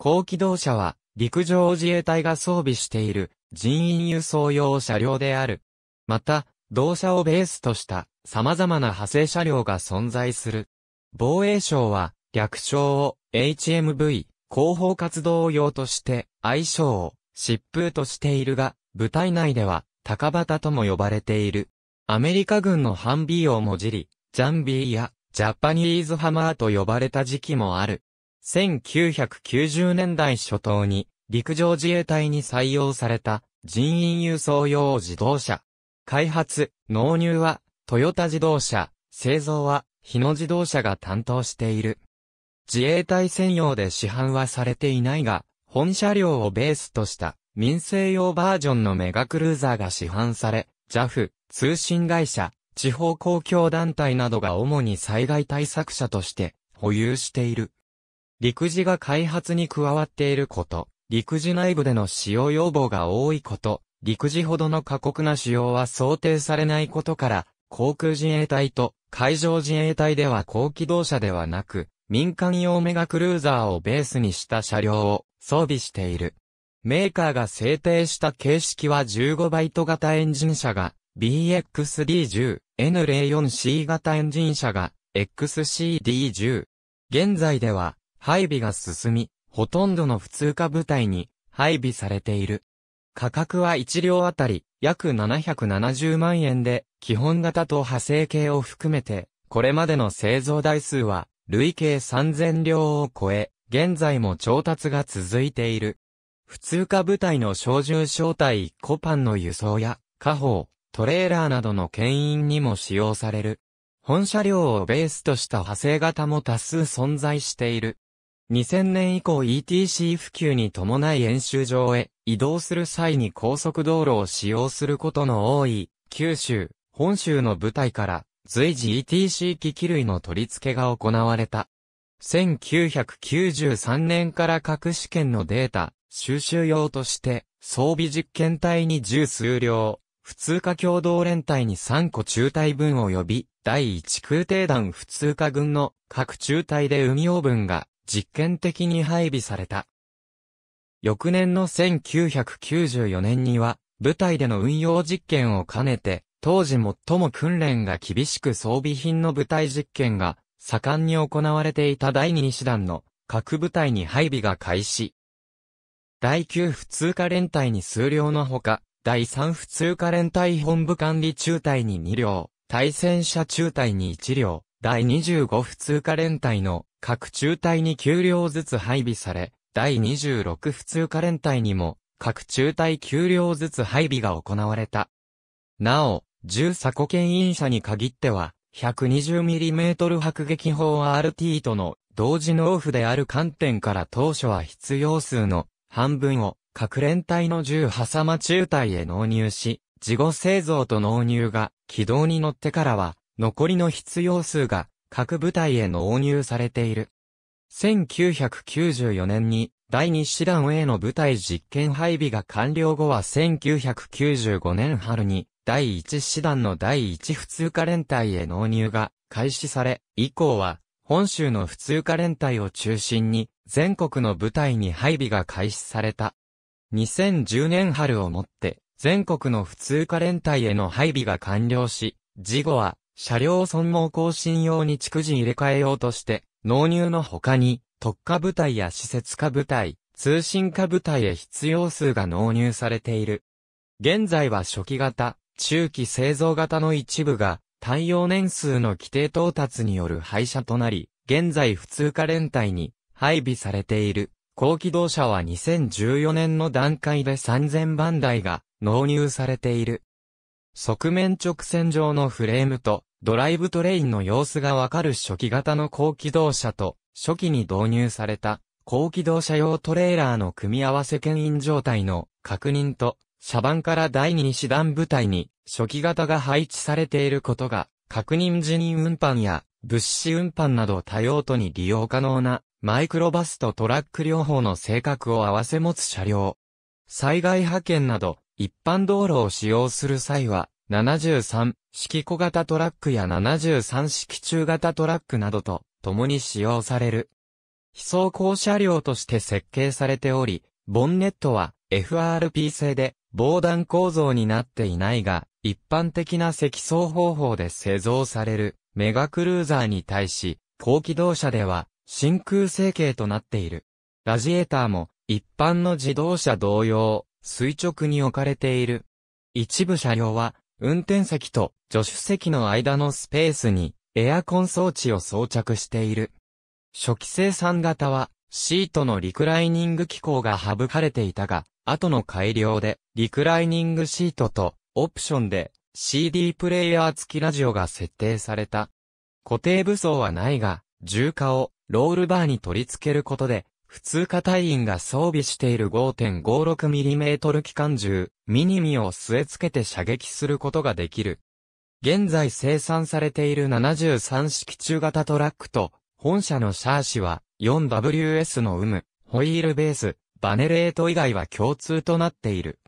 高機動車は、陸上自衛隊が装備している人員輸送用車両である。また、同社をベースとした様々な派生車両が存在する。防衛省は、略称を HMV、広報活動用として、愛称を疾風としているが、部隊内では、高畑とも呼ばれている。アメリカ軍のハンビーをもじり、ジャンビーやジャパニーズハマーと呼ばれた時期もある。1990年代初頭に陸上自衛隊に採用された人員輸送用自動車。開発、納入はトヨタ自動車、製造は日野自動車が担当している。自衛隊専用で市販はされていないが、本車両をベースとした民生用バージョンのメガクルーザーが市販され、JAF、通信会社、地方公共団体などが主に災害対策者として保有している。陸自が開発に加わっていること、陸自内部での使用要望が多いこと、陸自ほどの過酷な使用は想定されないことから、航空自衛隊と海上自衛隊では高機動車ではなく、民間用メガクルーザーをベースにした車両を装備している。メーカーが制定した形式は15バイト型エンジン車が BXD10、N04C 型エンジン車が XCD10。現在では配備が進み、ほとんどの普通科部隊に配備されている。価格は1両あたり約770万円で、基本型と派生系を含めて、これまでの製造台数は累計3000両を超え、現在も調達が続いている。普通科部隊の小銃小隊コパンの輸送や、火砲、トレーラーなどの牽引にも使用される。本車両をベースとした派生型も多数存在している。2000年以降 ETC 普及に伴い演習場へ移動する際に高速道路を使用することの多い九州、本州の部隊から随時 ETC 機器類の取り付けが行われた。1993年から各試験のデータ、収集用として装備実験隊に十数両、普通科共同連隊に3個中隊分及び、第1空挺団普通科軍の各中隊で運用分が実験的に配備された。翌年の1994年には、部隊での運用実験を兼ねて、当時最も訓練が厳しく装備品の部隊実験が盛んに行われていた第2師団の各部隊に配備が開始。第9普通科連隊に数両のほか、第3普通科連隊本部管理中隊に2両、対戦車中隊に1両、第25普通科連隊の各中隊に給料ずつ配備され、第26普通科連隊にも各中隊給料ずつ配備が行われた。なお、重鎖固牽引車に限っては、120mm 迫撃砲 RT との同時のオフである観点から当初は必要数の半分を各連隊の銃挟間中隊へ納入し、事後製造と納入が軌道に乗ってからは残りの必要数が各部隊へ納入されている。1994年に第2師団への部隊実験配備が完了後は1995年春に第1師団の第1普通科連隊へ納入が開始され、以降は本州の普通科連隊を中心に全国の部隊に配備が開始された。2010年春をもって全国の普通科連隊への配備が完了し、事後は車両損耗更新用に逐次入れ替えようとして、納入の他に、特化部隊や施設化部隊、通信化部隊へ必要数が納入されている。現在は初期型、中期製造型の一部が、対応年数の規定到達による廃車となり、現在普通化連隊に配備されている。高機動車は2014年の段階で3000番台が納入されている。側面直線上のフレームとドライブトレインの様子がわかる初期型の高機動車と、初期に導入された、高機動車用トレーラーの組み合わせ牽引状態の確認と、車番から第2師団部隊に初期型が配置されていることが、確認辞任運搬や物資運搬など多用途に利用可能なマイクロバスとトラック両方の性格を合わせ持つ車両。災害派遣など一般道路を使用する際は73式小型トラックや73式中型トラックなどと共に使用される。非走行車両として設計されており、ボンネットは FRP 製で防弾構造になっていないが、一般的な積層方法で製造されるメガクルーザーに対し、高機動車では真空成形となっている。ラジエーターも一般の自動車同様、垂直に置かれている。一部車両は運転席と助手席の間のスペースにエアコン装置を装着している。初期生産型はシートのリクライニング機構が省かれていたが、後の改良でリクライニングシートとオプションで CD プレイヤー付きラジオが設定された。固定武装はないが、重荷をロールバーに取り付けることで普通科隊員が装備している 5.56mm 機関銃、ミニミを据え付けて射撃することができる。現在生産されている73式中型トラックと、本社のシャーシは 4WS の有無、ホイールベース、バネレート以外は共通となっている。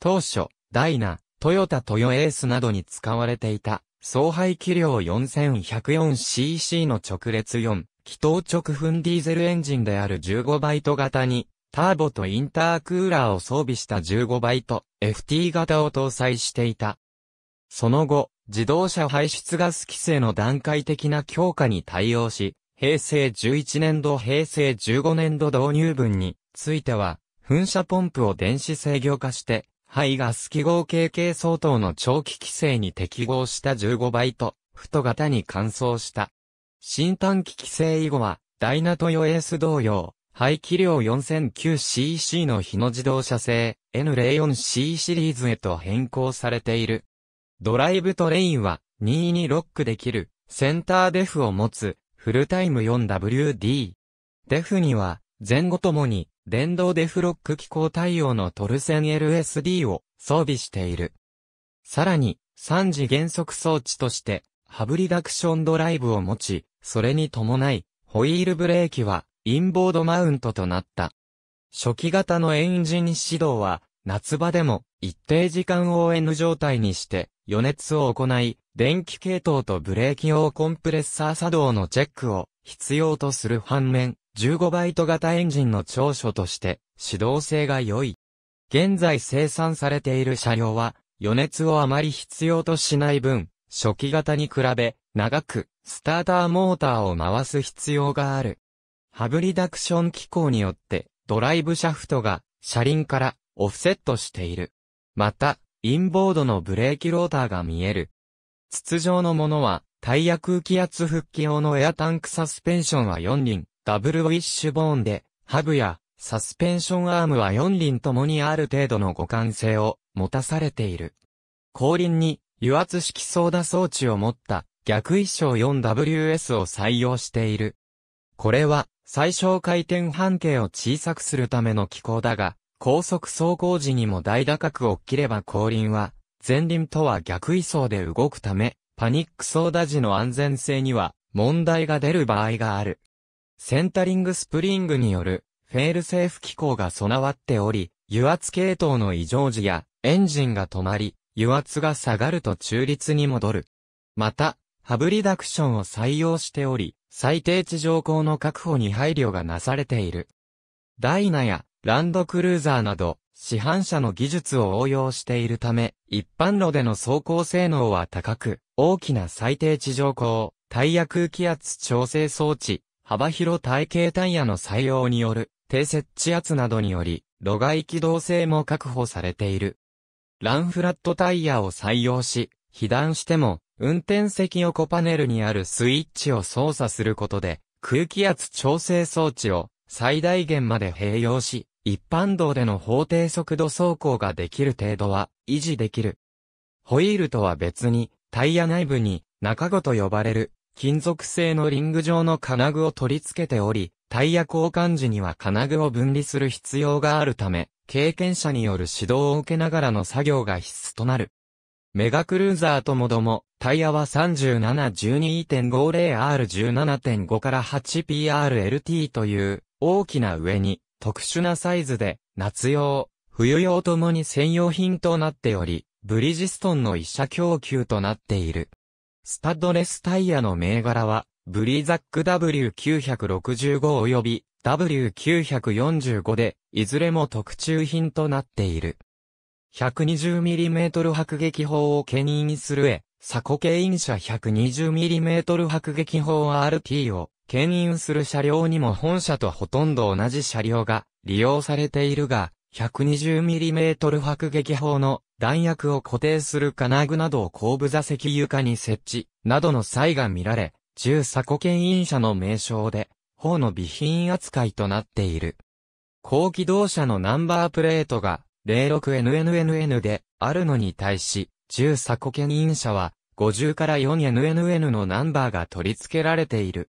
当初、ダイナ、トヨタトヨエースなどに使われていた、総排気量 4104cc の直列4、気筒直噴ディーゼルエンジンである15バイト型に、ターボとインタークーラーを装備した15バイト FT 型を搭載していた。その後、自動車排出ガス規制の段階的な強化に対応し、平成11年度平成15年度導入分については、噴射ポンプを電子制御化して、排ガス記号経系相当の長期規制に適合した15バイト、太型に換装した。新短期規制以後は、ダイナトヨエース同様、排気量 4009cc の日の自動車製 N04C シリーズへと変更されている。ドライブトレインは意にロックできるセンターデフを持つフルタイム 4WD。デフには前後ともに電動デフロック機構対応のトルセン LSD を装備している。さらに3次減速装置としてハブリダクションドライブを持ち、それに伴い、ホイールブレーキは、インボードマウントとなった。初期型のエンジン指導は、夏場でも一定時間 ON 状態にして余熱を行い、電気系統とブレーキ用コンプレッサー作動のチェックを必要とする反面、15バイト型エンジンの長所として指導性が良い。現在生産されている車両は余熱をあまり必要としない分、初期型に比べ、長く、スターターモーターを回す必要がある。ハブリダクション機構によって、ドライブシャフトが、車輪から、オフセットしている。また、インボードのブレーキローターが見える。筒状のものは、タイヤ空気圧復帰用のエアタンクサスペンションは4輪、ダブルウィッシュボーンで、ハブや、サスペンションアームは4輪ともにある程度の互換性を持たされている。後輪に油圧式操舵装置を持った逆衣装 4WS を採用している。これは最小回転半径を小さくするための機構だが、高速走行時にも大打角を切れば後輪は、前輪とは逆位相で動くため、パニック操舵時の安全性には問題が出る場合がある。センタリングスプリングによるフェールセーフ機構が備わっており、油圧系統の異常時やエンジンが止まり、油圧が下がると中立に戻る。また、ハブリダクションを採用しており、最低地上高の確保に配慮がなされている。ダイナやランドクルーザーなど、市販車の技術を応用しているため、一般路での走行性能は高く、大きな最低地上高、タイヤ空気圧調整装置、幅広体系タイヤの採用による、低設置圧などにより、路外機動性も確保されている。ランフラットタイヤを採用し、被弾しても、運転席横パネルにあるスイッチを操作することで、空気圧調整装置を最大限まで併用し、一般道での法定速度走行ができる程度は維持できる。ホイールとは別に、タイヤ内部に中ごと呼ばれる金属製のリング状の金具を取り付けており、タイヤ交換時には金具を分離する必要があるため、経験者による指導を受けながらの作業が必須となる。メガクルーザーともども、タイヤは 37-12.50R17.5 から 8PRLT という大きな上に特殊なサイズで夏用、冬用ともに専用品となっており、ブリジストンの一社供給となっている。スタッドレスタイヤの銘柄は、ブリザック W965 及び W945 で、いずれも特注品となっている。120mm 迫撃砲を牽引する絵、サコ牽引車 120mm 迫撃砲 RT を牽引する車両にも本社とほとんど同じ車両が利用されているが、120mm 迫撃砲の弾薬を固定する金具などを後部座席床に設置などの際が見られ、中サコ牽引車の名称で方の備品扱いとなっている。高機動車のナンバープレートが 06NNNN であるのに対し、重鎖固牽引車は50から 4NNN のナンバーが取り付けられている。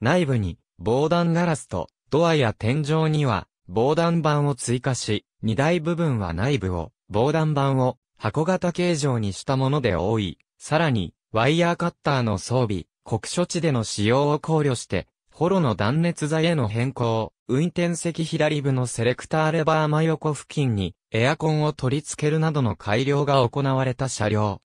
内部に防弾ガラスとドアや天井には防弾板を追加し、荷台部分は内部を防弾板を箱型形状にしたもので多い。さらに、ワイヤーカッターの装備、国所地での使用を考慮して、ホロの断熱材への変更、運転席左部のセレクターレバー真横付近にエアコンを取り付けるなどの改良が行われた車両。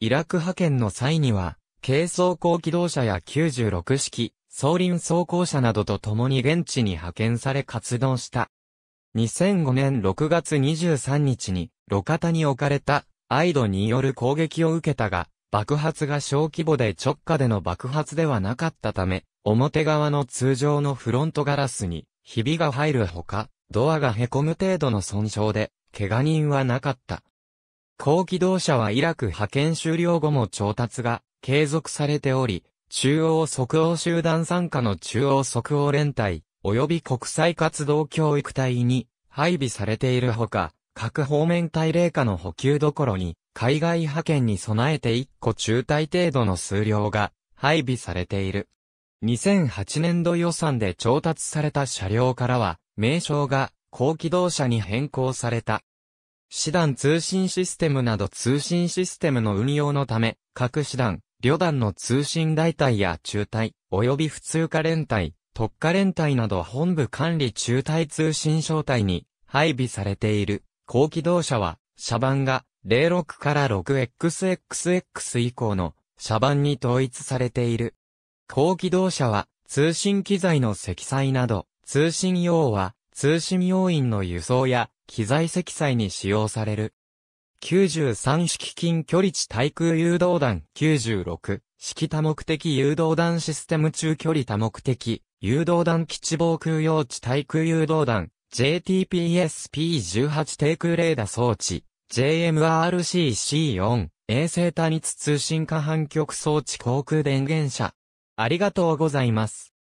イラク派遣の際には、軽装甲機動車や96式、装輪装甲車などと共に現地に派遣され活動した。2005年6月23日に、路肩に置かれた、アイドによる攻撃を受けたが、爆発が小規模で直下での爆発ではなかったため、表側の通常のフロントガラスに、ひびが入るほか、ドアが凹む程度の損傷で、怪我人はなかった。高機動車はイラク派遣終了後も調達が継続されており、中央即応集団参加の中央即応連隊、及び国際活動教育隊に配備されているほか、各方面隊霊下の補給どころに海外派遣に備えて1個中隊程度の数量が配備されている。2008年度予算で調達された車両からは、名称が高機動車に変更された。師団通信システムなど通信システムの運用のため、各師団、旅団の通信大隊や中隊、及び普通科連隊、特科連隊など本部管理中隊通信小隊に配備されている。高機動車は、車番が06から 6XXX 以降の車番に統一されている。高機動車は通信機材の積載など、通信用は通信要員の輸送や機材積載に使用される。93式近距離地対空誘導弾96式多目的誘導弾システム中距離多目的誘導弾基地防空用地対空誘導弾 JTPS-P18 低空レーダ装置 JMRC-C4 衛星多日通信可反極装置航空電源車。ありがとうございます。